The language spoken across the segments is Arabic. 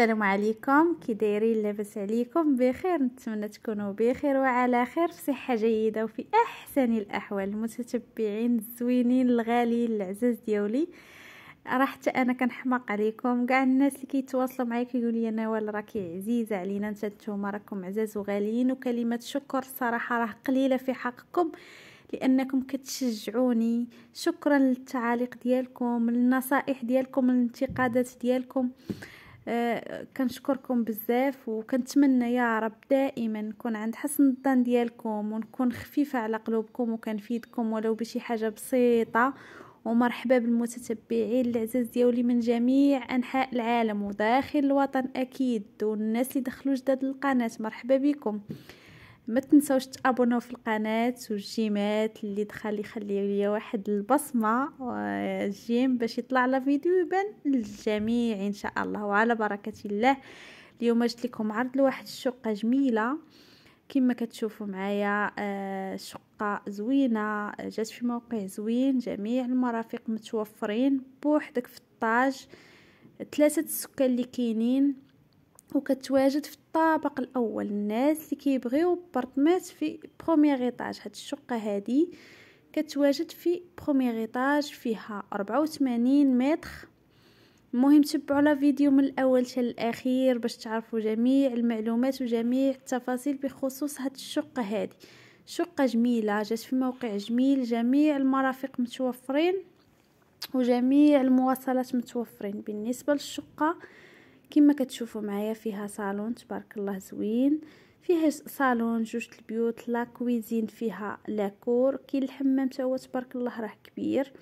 السلام عليكم كي دايرين لاباس عليكم بخير نتمنى تكونوا بخير وعلى خير في صحه جيده وفي احسن الاحوال المتتبعين الزوينين الغاليين العزاز ديولي راه حتى انا كنحماق عليكم كاع الناس اللي كيتواصلوا معايا كيقول لي نوال راكي عزيزه علينا انت نتوما راكم عزاز وغاليين وكلمه شكر الصراحه راه قليله في حقكم لانكم كتشجعوني شكرا للتعاليق ديالكم للنصائح ديالكم للانتقادات ديالكم آه، كنشكركم بزاف وكنتمنى يا رب دائما نكون عند حسن الظن ديالكم ونكون خفيفه على قلوبكم وكنفيدكم ولو بشي حاجه بسيطه ومرحبا بالمتتبعين العزاز ديولي من جميع انحاء العالم وداخل الوطن اكيد والناس اللي دخلوا جداد القناه مرحبا بكم ما تنساوش تابوناو في القناه والجيمات اللي دخل يخلي ليا واحد البصمه جيم باش يطلع على فيديو يبان للجميع ان شاء الله وعلى بركه الله اليوم جبت لكم عرض لواحد الشقه جميله كما كتشوفوا معايا آه، شقه زوينه جات في موقع زوين جميع المرافق متوفرين بوحدك في الطاج ثلاثه السكان اللي كاينين وكتواجد في الطابق الاول الناس اللي كيبغيو بارتمات في بروميير ايطاج هاد الشقه هادي كتواجد في بروميير ايطاج فيها 84 متر المهم تبعوا لا فيديو من الاول حتى الاخير باش تعرفوا جميع المعلومات وجميع التفاصيل بخصوص هاد الشقه هادي شقه جميله جات في موقع جميل جميع المرافق متوفرين وجميع المواصلات متوفرين بالنسبه للشقه كما كتشوفوا معايا فيها صالون تبارك الله زوين فيها صالون جوج البيوت لا كويزين فيها لاكور كاين الحمام تاهو هو تبارك الله راه كبير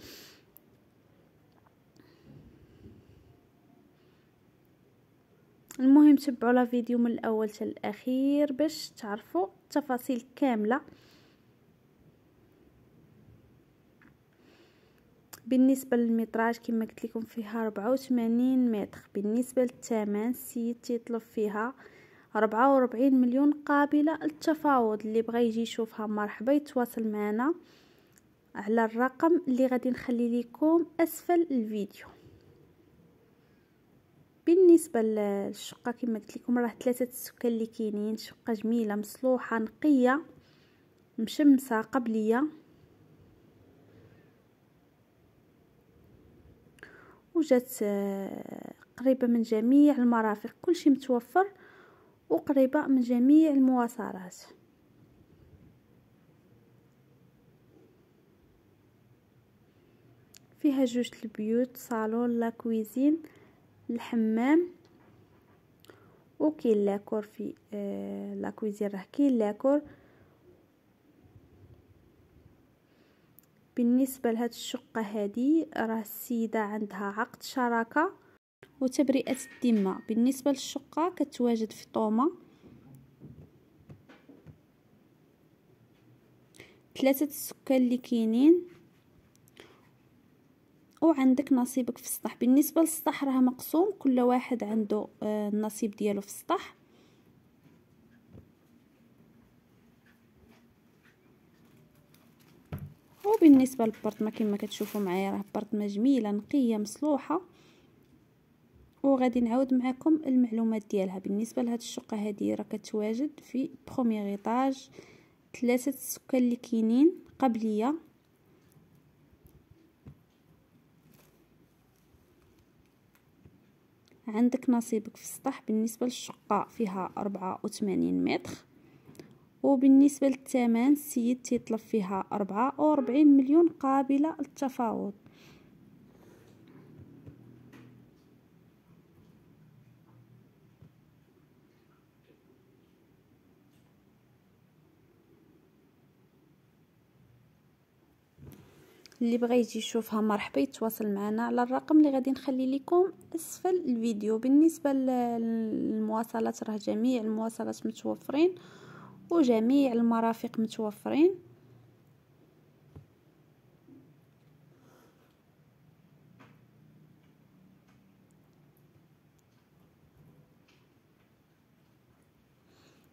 المهم تبعوا لا فيديو من الاول حتى الاخير باش تعرفوا التفاصيل كامله بالنسبه للمتراج كما قلت لكم فيها 84 متر بالنسبه للثمن السيد تيطلب فيها 44 مليون قابله للتفاوض اللي بغى يجي يشوفها مرحبا يتواصل معنا على الرقم اللي غادي نخلي لكم اسفل الفيديو بالنسبه للشقه كما قلت لكم راه ثلاثه السكان اللي كاينين شقه جميله مصلوحه نقيه مشمسه قبليه وجات آه، قريبه من جميع المرافق كلشي متوفر وقريبه من جميع المواصلات فيها جوج البيوت صالون لا كويزين الحمام وكاين لاكور في آه لاكويزين راه كاين لاكور بالنسبه لهاد الشقه هادي راه السيده عندها عقد شراكه وتبرئه الذمه بالنسبه للشقه كتواجد في طومه ثلاثه السكان اللي كاينين وعندك نصيبك في السطح بالنسبه للسطح راه مقسوم كل واحد عنده آه، النصيب ديالو في السطح وبالنسبه للبرطمه كما كتشوفوا معايا راه برطمه جميله نقيه مصلوحه وغادي نعاود معكم المعلومات ديالها بالنسبه لهاد الشقه هذه راه كتواجد في بروميير ايطاج ثلاثه السكان اللي كاينين قبليه عندك نصيبك في السطح بالنسبه للشقه فيها 84 متر وبالنسبة للثمن السيد تيطلب فيها 44 مليون قابلة للتفاوض اللي بغى يجي يشوفها مرحبا يتواصل معنا على الرقم اللي غادي نخلي لكم اسفل الفيديو بالنسبه للمواصلات راه جميع المواصلات متوفرين وجميع المرافق متوفرين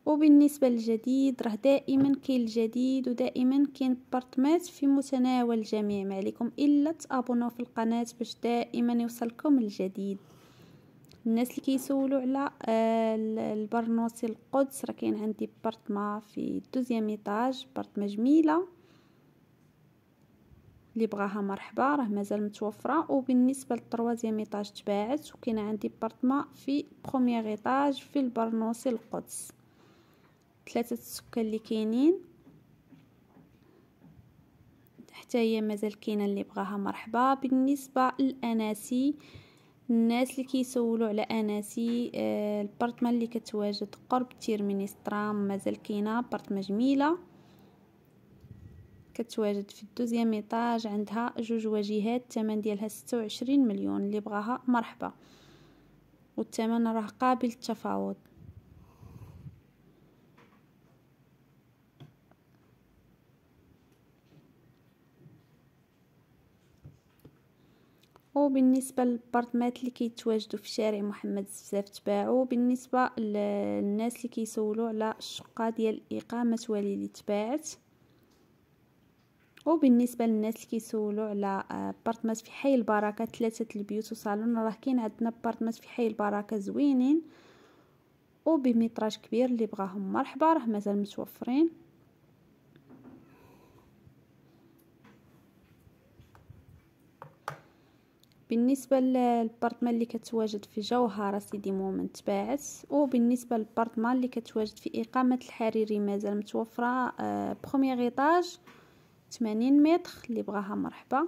وبالنسبة للجديد راه دائما كاين الجديد ودائما كاين بارتمات في متناول الجميع ما عليكم الا تابوناو في القناة باش دائما يوصلكم الجديد الناس اللي كيسولوا على آه، البرنوسي القدس راه كاين عندي بارتما في دوزيام ايطاج بارتما جميله اللي بغاها مرحبا راه مازال متوفره وبالنسبه للطروازيام ايطاج تباعت وكاين عندي بارتما في بروميير ايطاج في البرنوسي القدس ثلاثه السكان اللي كاينين حتى هي مازال كاينه اللي بغاها مرحبا بالنسبه للاناسي الناس اللي كيسولوا على اناسي آه البارتمان اللي كتواجد قرب تيرمينيس ترام مازال كاينه بارتمان جميله كتواجد في الدوزيام ايطاج عندها جوج واجهات الثمن ديالها 26 مليون اللي بغاها مرحبا والثمن راه قابل للتفاوض وبالنسبه للبارتمات اللي كيتواجدوا في شارع محمد الزفاف تباعوا بالنسبه للناس اللي كيسولوا على الشقه ديال اقامه والي اللي تباعت وبالنسبه للناس اللي كيسولوا على آه، بارتمات في حي البركه ثلاثه البيوت وصالون راه كاين عندنا بارتمات في حي البركه زوينين وبمتراج كبير اللي بغاهم مرحبا راه مازال متوفرين بالنسبه للبارتمان اللي كتواجد في جوهره سيدي مومن تباعت وبالنسبه للبارتمان اللي كتواجد في اقامه الحريري مازال متوفره أه بروميير ايطاج 80 متر اللي بغاها مرحبا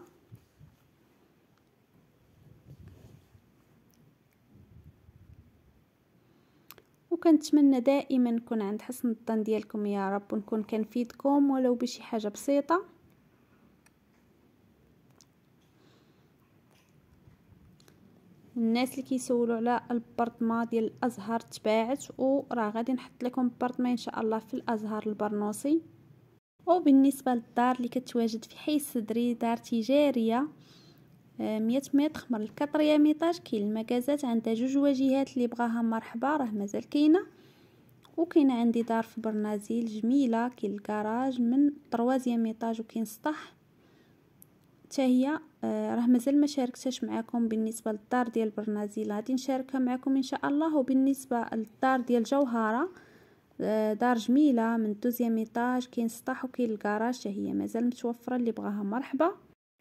وكنتمنى دائما نكون عند حسن الظن ديالكم يا رب ونكون كنفيدكم ولو بشي حاجه بسيطه الناس اللي كيسولوا على البارطما ديال الازهر تباعت وراه غادي نحط لكم بارطما ان شاء الله في الازهر البرنوسي وبالنسبه للدار اللي كتواجد في حي الصدري دار تجاريه 100 آه، متر من الكاطريا ميطاج كاين المكازات عندها جوج واجهات اللي بغاها مرحبا راه مازال كاينه وكاينه عندي دار في برنازيل جميله كاين الكراج من طروازيام ميطاج وكاين سطح حتى هي آه، راه مازال ما شاركتهاش معكم بالنسبه للدار ديال برنازيل غادي نشاركها معكم ان شاء الله وبالنسبه للدار ديال جوهره آه، دار جميله من دوزيام ايطاج كاين سطاح وكاين الكراج هي مازال متوفره اللي بغاها مرحبا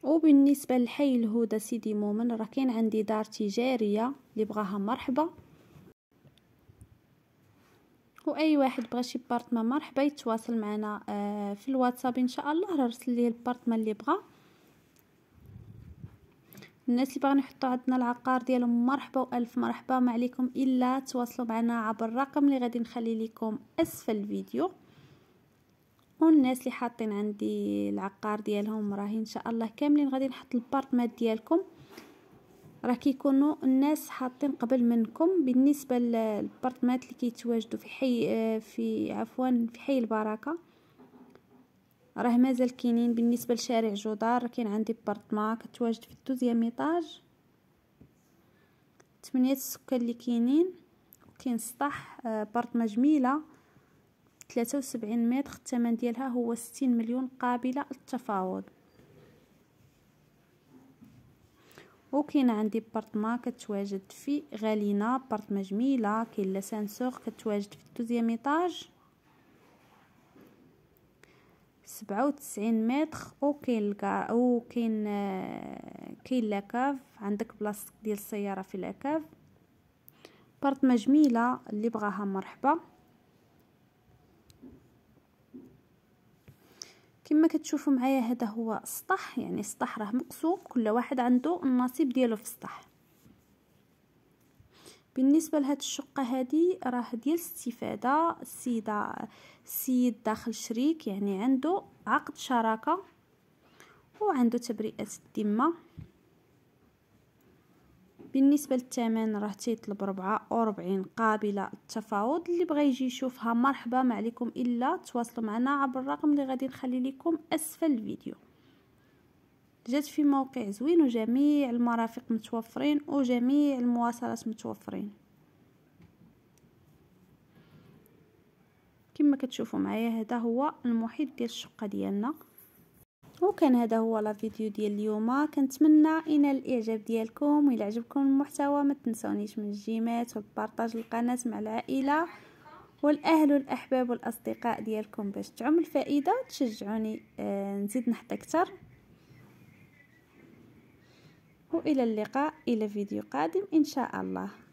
وبالنسبه للحي الهدى سيدي مومن راه كاين عندي دار تجاريه اللي بغاها مرحبا واي واحد بغى شي بارتمان مرحبا يتواصل معنا آه، في الواتساب ان شاء الله راه رسل ليه البارتمان اللي بغا الناس اللي باغيين يحطوا عندنا العقار ديالهم مرحبا والف مرحبا ما عليكم الا تواصلوا معنا عبر الرقم اللي غادي نخلي لكم اسفل الفيديو والناس اللي حاطين عندي العقار ديالهم راه ان شاء الله كاملين غادي نحط البارتمات ديالكم راه كيكونوا الناس حاطين قبل منكم بالنسبه للبارتمات اللي كيتواجدوا في حي آه، في عفوا في حي البركه راه مازال كاينين بالنسبه لشارع جودار كاين عندي بارطما كتواجد في الدوزيام ايطاج ثمانية السكان اللي كاينين كاين سطح آه، بارطما جميله 73 متر الثمن ديالها هو 60 مليون قابله للتفاوض وكاين عندي بارطما كتواجد في غالينا بارطما جميله كاين لاسانسور كتواجد في الدوزيام ايطاج سبعة وتسعين متر آه، كاين الكار أو كاين كاين لاكاف عندك بلاصتك ديال السياره في لاكاف بارطما جميله اللي بغاها مرحبا كما كتشوفوا معايا هذا هو السطح يعني السطح راه مقسوم كل واحد عنده النصيب ديالو في السطح بالنسبه لهاد الشقه هادي راه ديال استفاده السيده السيد داخل شريك يعني عنده عقد شراكه وعنده تبرئه الذمه بالنسبه للثمن راه تيطلب 44 قابله التفاوض اللي بغى يجي يشوفها مرحبا ما عليكم الا تواصلوا معنا عبر الرقم اللي غادي نخلي لكم اسفل الفيديو جات في موقع زوين وجميع المرافق متوفرين وجميع المواصلات متوفرين كما كتشوفوا معايا هذا هو المحيط ديال الشقه ديالنا وكان هذا هو لا فيديو ديال اليوم كنتمنى ينال الاعجاب ديالكم وإلا عجبكم المحتوى ما تنسونيش من الجيمات والبارطاج القناه مع العائله والاهل والاحباب والاصدقاء ديالكم باش تعم الفائده تشجعوني آه، نزيد نحط اكثر وإلى اللقاء إلى فيديو قادم إن شاء الله